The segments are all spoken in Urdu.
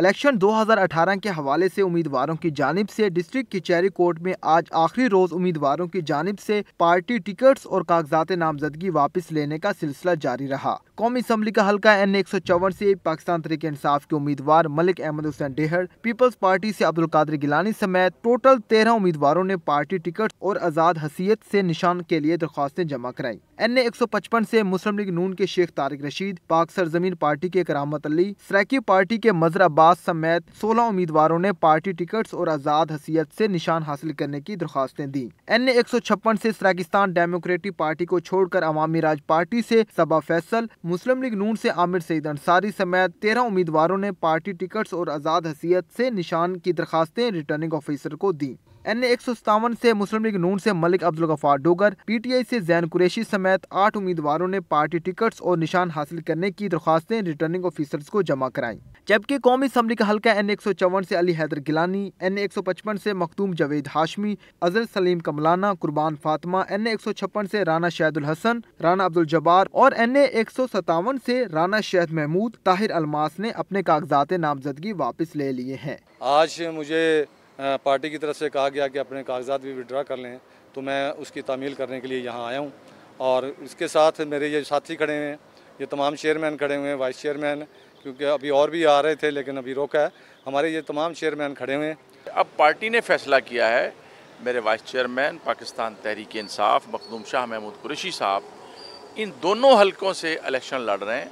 الیکشن دو ہزار اٹھارہ کے حوالے سے امیدواروں کی جانب سے ڈسٹرکٹ کچہری کورٹ میں آج آخری روز امیدواروں کی جانب سے پارٹی ٹکٹس اور کاغذات نامزدگی واپس لینے کا سلسلہ جاری رہا قومی اسمبلی کا حلقہ این ایک سو چون سے پاکستان طریقہ انصاف کے امیدوار ملک احمد حسین ڈیہر پیپلز پارٹی سے عبد القادر گیلانی سمیت ٹوٹل تیرہ امیدواروں نے پارٹی ٹکٹ اور آزاد حیثیت سے نشان کے لیے درخواستیں جمع کرائیں این اے ایک سو پچپن سے مسلم لیگ نون کے شیخ طارق رشید پاک سرزمین پارٹی کے کرامت علی سریکی پارٹی کے عباس سمیت سولہ امیدواروں نے پارٹی ٹکٹس اور آزاد حیثیت سے نشان حاصل کرنے کی درخواستیں دی اے ایک سو چھپن سے سراکستان ڈیموکریٹک پارٹی کو چھوڑ کر عوامی راج پارٹی سے سبا فیصل مسلم لیگ نون سے عامر سعید انصاری سمیت تیرہ امیدواروں نے پارٹی ٹکٹس اور آزاد حیثیت سے نشان کی درخواستیں ریٹرننگ آفیسر کو دیں این اے ایک سو ستاون سے مسلم لیگ نون سے Malik Abdul Ghaffar Dogar P T I سے زین قریشی سمیت آٹھ امیدواروں نے پارٹی ٹکٹس اور نشان حاصل کرنے کی درخواستیں ریٹرننگ آفیسرز کو جمع کرائیں جبکہ قومی اسمبلی کا حلقہ این ایک سو چون سے علی حیدر گلانی این ایک سو پچپن سے مختوم جوید ہاشمی اظہر سلیم کملانا قربان فاطمہ این ایک سو چھپن سے رانا شہد الحسن رانا عبد الجبار اور این اے ایک سو ستاون سے رانا شہد محمود طاہر الماس نے اپنے کاغذات نامزدگی واپس لے لیے ہیں آج مجھے پارٹی کی طرف سے کہا گیا کہ اپنے کاغذات بھی وڈرا کر لیں تو میں اس کی تعمیل کرنے کے لیے یہاں آیا ہوں اور اس کے ساتھ میرے یہ ساتھی کھڑے ہوئے ہیں یہ تمام چیئرمین کھڑے ہوئے ہیں وائس چیئرمین کیونکہ ابھی اور بھی آ رہے تھے لیکن ابھی روکا ہے ہمارے یہ تمام چیئرمین کھڑے ہوئے ہیں اب پارٹی نے فیصلہ کیا ہے میرے وائس چیئرمین پاکستان تحریک انصاف مخدوم شاہ محمود قریشی صاحب ان دونوں حلقوں سے الیکشن لڑ رہے ہیں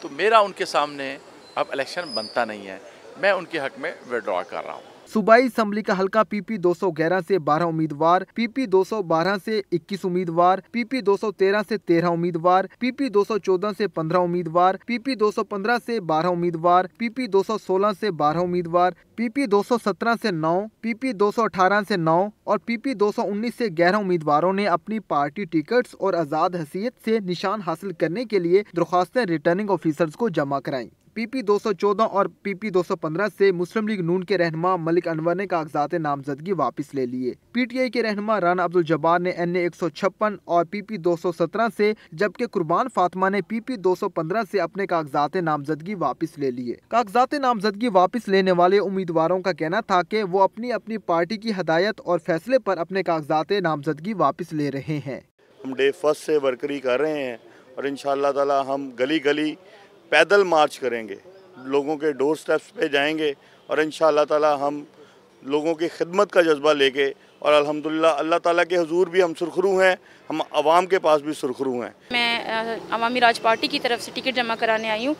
تو میرا ان کے سامنے اب الیکشن بنتا نہیں ہے میں ان کے حق میں وڈرا کر رہا ہوں صوبائی اسمبلی کا حلقہ پی پی دو سو گیارہ سے بارہ امیدوار پی پی دو سو بارہ سے اکیس امیدوار پی پی دو سو تیرہ سے تیرہ امیدوار پی پی دو سو چودہ سے پندرہ امیدوار پی پی دو سو پندرہ سے بارہ امیدوار پی پی دو سو سولہ سے بارہ امیدوار پی پی دو سو سترہ سے نو پی پی دو سو اٹھارہ سے نو اور پی پی دو سو انیس سے گیارہ امیدواروں نے اپنی پارٹی ٹکٹس اور آزاد حیثیت سے نشان حاصل کرنے کے لیے درخواستیں ریٹرننگ آفیسرز کو جمع کرائیں پی پی دو سو چودہ اور پی پی دو سو پندرہ سے مسلم لیگ نون کے رہنما ملک انور نے کاغذات نامزدگی واپس لے لیے پی ٹی آئی کے رہنما رانا عبد الجبار نے ایک سو چھپن اور پی پی دو سو سترہ سے جبکہ قربان فاطمہ نے پی پی دو سو پندرہ سے اپنے کاغذات نامزدگی واپس لے لیے کاغذات نامزدگی واپس لینے والے امیدواروں کا کہنا تھا کہ وہ اپنی اپنی پارٹی کی ہدایت اور فیصلے پر اپنے کاغذات نامزدگی واپس لے رہے ہیں ہم ڈے سے ورکری اور ان شاء اللہ تعالی ہم گلی گلی پیدل مارچ کریں گے لوگوں کے ڈور سٹیپس پہ جائیں گے اور ان شاء اللہ تعالیٰ ہم لوگوں کی خدمت کا جذبہ لے کے اور الحمدللہ اللہ تعالیٰ کے حضور بھی ہم سرخرو ہیں ہم عوام کے پاس بھی سرخرو ہیں میں عوامی راج پارٹی کی طرف سے ٹکٹ جمع کرانے آئی ہوں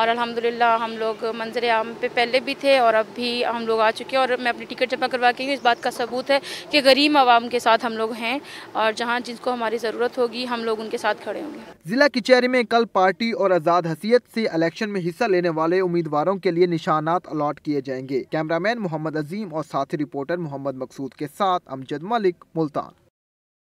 اور الحمدللہ ہم لوگ منظر عام پہ پہلے بھی تھے اور اب بھی ہم لوگ آ چکے اور میں اپنی ٹکٹ جمع کروا کے ہوں اس بات کا ثبوت ہے کہ غریب عوام کے ساتھ ہم لوگ ہیں اور جہاں جن کو ہماری ضرورت ہوگی ہم لوگ ان کے ساتھ کھڑے ہوں گے ضلع کچہری میں کل پارٹی اور آزاد حیثیت سے الیکشن میں حصہ لینے والے امیدواروں کے لیے نشانات الاٹ کیے جائیں گے کیمرہ مین محمد عظیم اور ساتھی رپورٹر محمد مقصود کے ساتھ امجد ملک ملتان